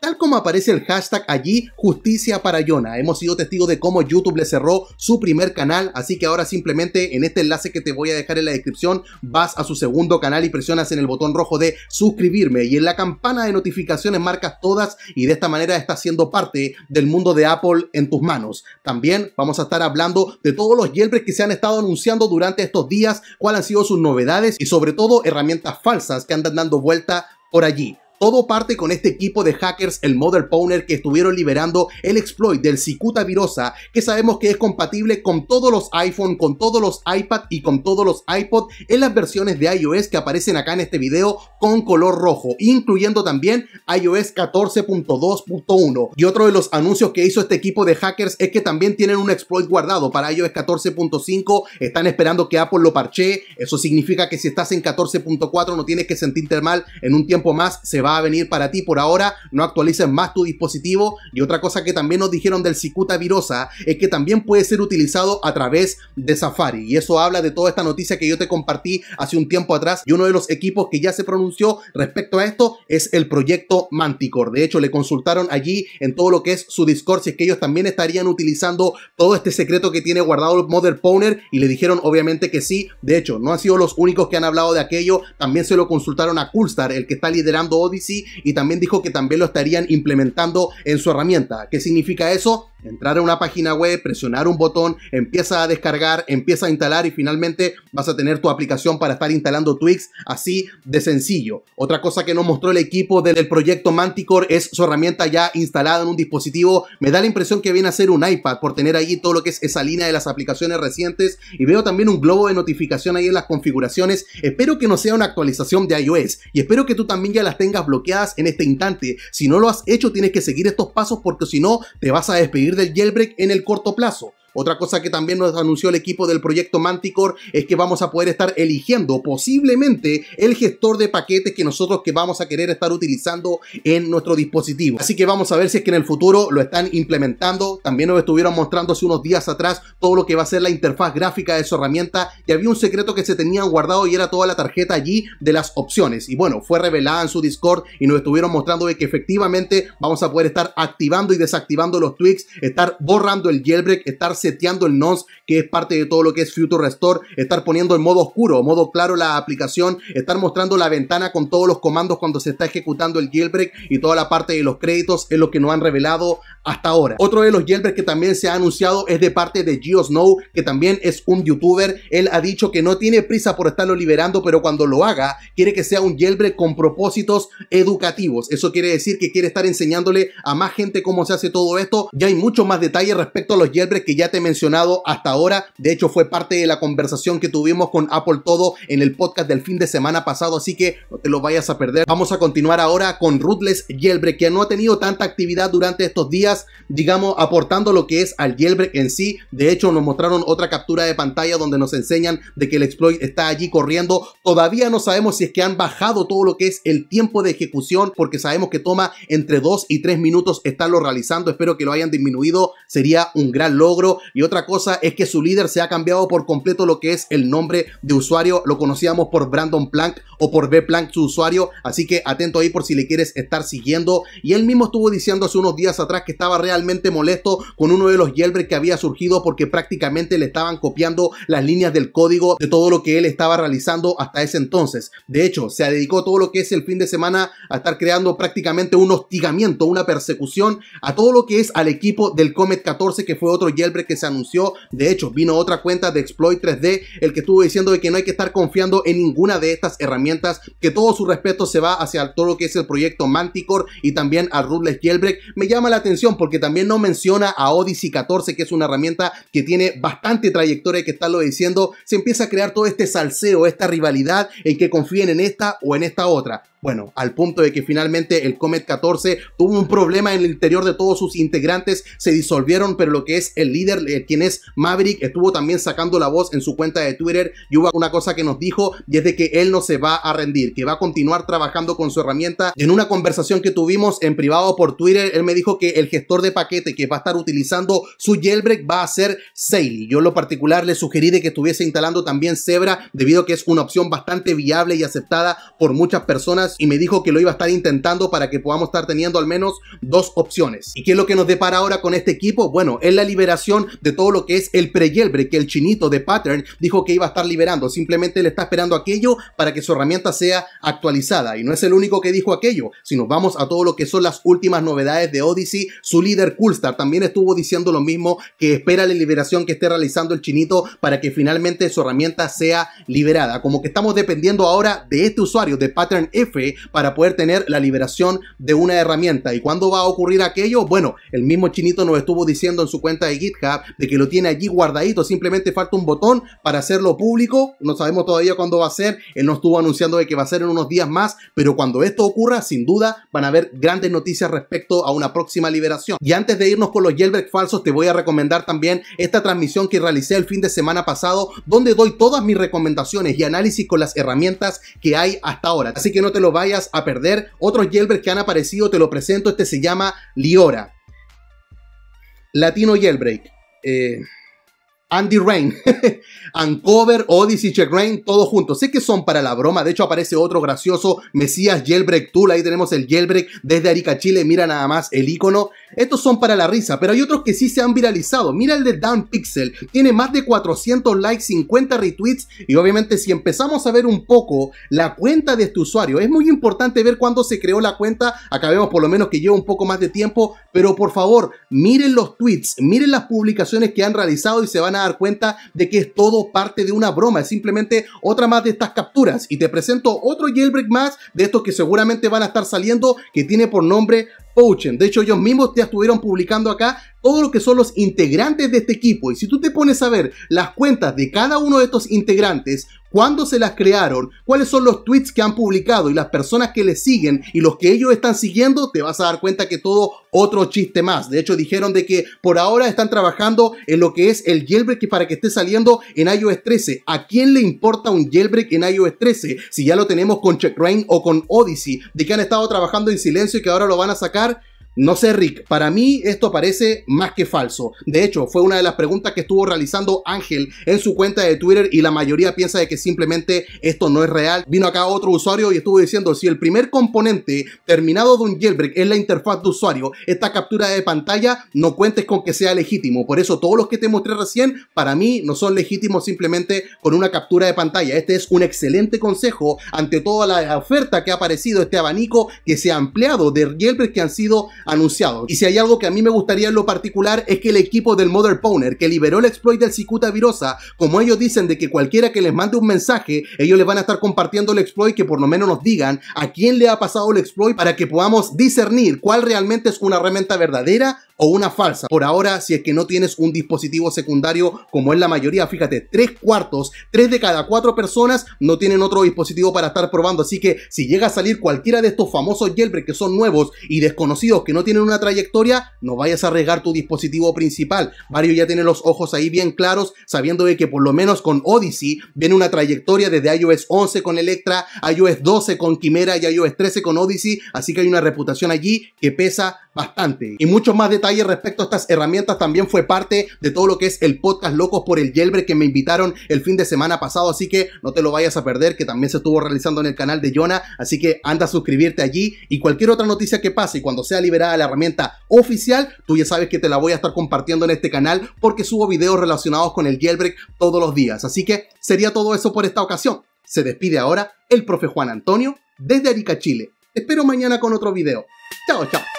Tal como aparece el hashtag allí, justicia para Yona. Hemos sido testigos de cómo YouTube le cerró su primer canal, así que ahora simplemente en este enlace que te voy a dejar en la descripción vas a su segundo canal y presionas en el botón rojo de suscribirme y en la campana de notificaciones marcas todas y de esta manera estás siendo parte del mundo de Apple en tus manos. También vamos a estar hablando de todos los jailbreaks que se han estado anunciando durante estos días, cuáles han sido sus novedades y sobre todo herramientas falsas que andan dando vuelta por allí. Todo parte con este equipo de hackers, el Model Pwner, que estuvieron liberando el exploit del Cicuta Virosa, que sabemos que es compatible con todos los iPhone, con todos los iPad y con todos los iPod en las versiones de iOS que aparecen acá en este video con color rojo, incluyendo también iOS 14.2.1. Y otro de los anuncios que hizo este equipo de hackers es que también tienen un exploit guardado para iOS 14.5, están esperando que Apple lo parche, eso significa que si estás en 14.4 no tienes que sentirte mal, en un tiempo más se va va a venir para ti. Por ahora, no actualices más tu dispositivo. Y otra cosa que también nos dijeron del cicuta virosa es que también puede ser utilizado a través de Safari. Y eso habla de toda esta noticia que yo te compartí hace un tiempo atrás. Y uno de los equipos que ya se pronunció respecto a esto es el proyecto Manticore. De hecho, le consultaron allí en todo lo que es su Discord si es que ellos también estarían utilizando todo este secreto que tiene guardado el Mother Powner. Y le dijeron, obviamente, que sí. De hecho, no han sido los únicos que han hablado de aquello. También se lo consultaron a Coolstar, el que está liderando Odyssey y también dijo que también lo estarían implementando en su herramienta. ¿Qué significa eso? Entrar a una página web, presionar un botón, empieza a descargar, empieza a instalar y finalmente vas a tener tu aplicación para estar instalando Twix así de sencillo. Otra cosa que nos mostró el equipo del proyecto Manticore es su herramienta ya instalada en un dispositivo. Me da la impresión que viene a ser un iPad por tener ahí todo lo que es esa línea de las aplicaciones recientes y veo también un globo de notificación ahí en las configuraciones. Espero que no sea una actualización de iOS y espero que tú también ya las tengas bloqueadas en este instante. Si no lo has hecho, tienes que seguir estos pasos porque si no, te vas a despedir del jailbreak en el corto plazo. Otra cosa que también nos anunció el equipo del proyecto Manticore es que vamos a poder estar eligiendo posiblemente el gestor de paquetes que nosotros que vamos a querer estar utilizando en nuestro dispositivo. Así que vamos a ver si es que en el futuro lo están implementando. También nos estuvieron mostrando hace unos días atrás todo lo que va a ser la interfaz gráfica de su herramienta y había un secreto que se tenían guardado y era toda la tarjeta allí de las opciones. Y bueno, fue revelada en su Discord y nos estuvieron mostrando de que efectivamente vamos a poder estar activando y desactivando los tweaks, estar borrando el jailbreak, estar seteando el nonce, que es parte de todo lo que es Future Restore, estar poniendo en modo oscuro, modo claro la aplicación, estar mostrando la ventana con todos los comandos cuando se está ejecutando el jailbreak y toda la parte de los créditos es lo que no han revelado hasta ahora. Otro de los jailbreaks que también se ha anunciado es de parte de Geosnow que también es un youtuber. Él ha dicho que no tiene prisa por estarlo liberando, pero cuando lo haga, quiere que sea un jailbreak con propósitos educativos. Eso quiere decir que quiere estar enseñándole a más gente cómo se hace todo esto. Ya hay mucho más detalles respecto a los jailbreaks que ya te he mencionado hasta ahora. De hecho, fue parte de la conversación que tuvimos con Apple Todo en el podcast del fin de semana pasado, así que no te lo vayas a perder. Vamos a continuar ahora con Ruthless Yelbre que no ha tenido tanta actividad durante estos días, digamos, aportando lo que es al Yelbre en sí. De hecho, nos mostraron otra captura de pantalla donde nos enseñan de que el exploit está allí corriendo. Todavía no sabemos si es que han bajado todo lo que es el tiempo de ejecución, porque sabemos que toma entre 2 y 3 minutos estarlo realizando. Espero que lo hayan disminuido, sería un gran logro. Y otra cosa es que su líder se ha cambiado por completo lo que es el nombre de usuario. Lo conocíamos por Brandon Plank o por B Plank su usuario. Así que atento ahí por si le quieres estar siguiendo. Y él mismo estuvo diciendo hace unos días atrás que estaba realmente molesto con uno de los Yelbre que había surgido porque prácticamente le estaban copiando las líneas del código de todo lo que él estaba realizando hasta ese entonces. De hecho, se dedicó todo lo que es el fin de semana a estar creando prácticamente un hostigamiento, una persecución a todo lo que es al equipo del Comet 14 que fue otro jailbreak que se anunció. De hecho, vino otra cuenta de Exploit 3D, el que estuvo diciendo de que no hay que estar confiando en ninguna de estas herramientas, que todo su respeto se va hacia todo lo que es el proyecto Manticore y también a Ruthless Jailbreak. Me llama la atención porque también no menciona a Odyssey 14, que es una herramienta que tiene bastante trayectoria, que está lo diciendo. Se empieza a crear todo este salseo, esta rivalidad en que confíen en esta o en esta otra. Bueno, al punto de que finalmente el Comet 14 tuvo un problema en el interior de todos sus integrantes, se disolvieron, pero lo que es el líder eh, quien es Maverick, estuvo también sacando la voz en su cuenta de Twitter y hubo una cosa que nos dijo y es de que él no se va a rendir, que va a continuar trabajando con su herramienta. En una conversación que tuvimos en privado por Twitter, él me dijo que el gestor de paquete que va a estar utilizando su jailbreak va a ser Sail. Yo en lo particular le sugerí de que estuviese instalando también Zebra debido a que es una opción bastante viable y aceptada por muchas personas y me dijo que lo iba a estar intentando para que podamos estar teniendo al menos dos opciones. ¿Y qué es lo que nos depara ahora con este equipo? Bueno, es la liberación de todo lo que es el pre yelbre que el chinito de Pattern dijo que iba a estar liberando. Simplemente le está esperando aquello para que su herramienta sea actualizada. Y no es el único que dijo aquello. Si nos vamos a todo lo que son las últimas novedades de Odyssey, su líder Coolstar también estuvo diciendo lo mismo que espera la liberación que esté realizando el chinito para que finalmente su herramienta sea liberada. Como que estamos dependiendo ahora de este usuario, de Pattern F, para poder tener la liberación de una herramienta. ¿Y cuándo va a ocurrir aquello? Bueno, el mismo chinito nos estuvo diciendo en su cuenta de GitHub de que lo tiene allí guardadito, simplemente falta un botón para hacerlo público, no sabemos todavía cuándo va a ser, él no estuvo anunciando de que va a ser en unos días más, pero cuando esto ocurra, sin duda van a haber grandes noticias respecto a una próxima liberación. Y antes de irnos con los jailbreaks falsos, te voy a recomendar también esta transmisión que realicé el fin de semana pasado, donde doy todas mis recomendaciones y análisis con las herramientas que hay hasta ahora. Así que no te lo vayas a perder. Otros jailbreaks que han aparecido, te lo presento, este se llama Liora. Latino Jailbreak eh, Andy Rain, Uncover, Odyssey, Check Rain, todos juntos. Sé que son para la broma, de hecho aparece otro gracioso, Mesías Jailbreak Tool, ahí tenemos el Jailbreak desde Arica, Chile, mira nada más el icono. Estos son para la risa, pero hay otros que sí se han viralizado. Mira el de Dan Pixel, tiene más de 400 likes, 50 retweets y obviamente si empezamos a ver un poco la cuenta de este usuario, es muy importante ver cuándo se creó la cuenta, Acabemos por lo menos que lleva un poco más de tiempo, pero por favor, miren los tweets, miren las publicaciones que han realizado y se van a dar cuenta de que es todo parte de una broma, es simplemente otra más de estas capturas. Y te presento otro jailbreak más de estos que seguramente van a estar saliendo que tiene por nombre de hecho, ellos mismos te estuvieron publicando acá todo lo que son los integrantes de este equipo. Y si tú te pones a ver las cuentas de cada uno de estos integrantes, cuándo se las crearon, cuáles son los tweets que han publicado y las personas que les siguen y los que ellos están siguiendo, te vas a dar cuenta que todo otro chiste más. De hecho, dijeron de que por ahora están trabajando en lo que es el jailbreak para que esté saliendo en iOS 13. ¿A quién le importa un jailbreak en iOS 13? Si ya lo tenemos con Checkrain o con Odyssey, de que han estado trabajando en silencio y que ahora lo van a sacar no sé, Rick, para mí esto parece más que falso. De hecho, fue una de las preguntas que estuvo realizando Ángel en su cuenta de Twitter y la mayoría piensa de que simplemente esto no es real. Vino acá otro usuario y estuvo diciendo, si el primer componente terminado de un jailbreak es la interfaz de usuario, esta captura de pantalla no cuentes con que sea legítimo. Por eso todos los que te mostré recién, para mí no son legítimos simplemente con una captura de pantalla. Este es un excelente consejo ante toda la oferta que ha aparecido, este abanico que se ha ampliado de jailbreak que han sido anunciado. Y si hay algo que a mí me gustaría en lo particular es que el equipo del Mother Pwner que liberó el exploit del Cicuta Virosa, como ellos dicen de que cualquiera que les mande un mensaje, ellos les van a estar compartiendo el exploit que por lo menos nos digan a quién le ha pasado el exploit para que podamos discernir cuál realmente es una herramienta verdadera o una falsa. Por ahora, si es que no tienes un dispositivo secundario como es la mayoría, fíjate, tres cuartos, tres de cada cuatro personas no tienen otro dispositivo para estar probando. Así que si llega a salir cualquiera de estos famosos jailbreak que son nuevos y desconocidos que no tienen una trayectoria, no vayas a regar tu dispositivo principal. Mario ya tiene los ojos ahí bien claros, sabiendo de que por lo menos con Odyssey viene una trayectoria desde iOS 11 con Electra, iOS 12 con Quimera y iOS 13 con Odyssey. Así que hay una reputación allí que pesa bastante. Y muchos más detalles respecto a estas herramientas también fue parte de todo lo que es el podcast Locos por el Yelbre que me invitaron el fin de semana pasado, así que no te lo vayas a perder, que también se estuvo realizando en el canal de Jonah, así que anda a suscribirte allí y cualquier otra noticia que pase cuando sea liberada la herramienta oficial, tú ya sabes que te la voy a estar compartiendo en este canal porque subo videos relacionados con el jailbreak todos los días. Así que sería todo eso por esta ocasión. Se despide ahora el profe Juan Antonio desde Arica, Chile. espero mañana con otro video. Chao, chao.